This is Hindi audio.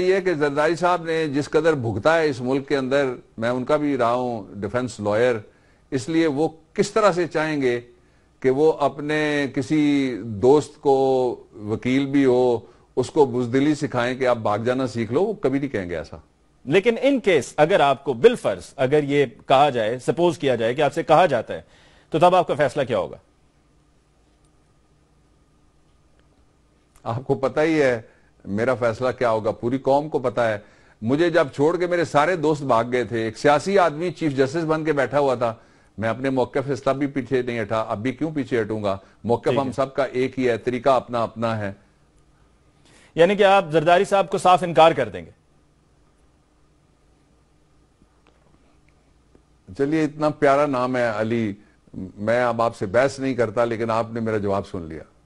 ये कि जरदारी साहब ने जिस कदर भुगता है इस मुल्क के अंदर मैं उनका भी रहा हूं डिफेंस लॉयर इसलिए वो किस तरह से चाहेंगे कि वो अपने किसी दोस्त को वकील भी हो उसको बुजदिली सिखाएं कि आप भाग जाना सीख लो वो कभी नहीं कहेंगे ऐसा लेकिन इन केस अगर आपको बिलफर्ज अगर ये कहा जाए सपोज किया जाए कि आपसे कहा जाता है तो तब आपका फैसला क्या होगा आपको पता ही है मेरा फैसला क्या होगा पूरी कौम को पता है मुझे जब छोड़ के मेरे सारे दोस्त भाग गए थे एक सियासी आदमी चीफ जस्टिस बन के बैठा हुआ था मैं अपने मौके से तब भी पीछे नहीं हटा अब भी क्यों पीछे हटूंगा मौके हम सबका एक ही है तरीका अपना अपना है यानी कि आप जरदारी साहब को साफ इनकार कर देंगे चलिए इतना प्यारा नाम है अली मैं अब आपसे बहस नहीं करता लेकिन आपने मेरा जवाब सुन लिया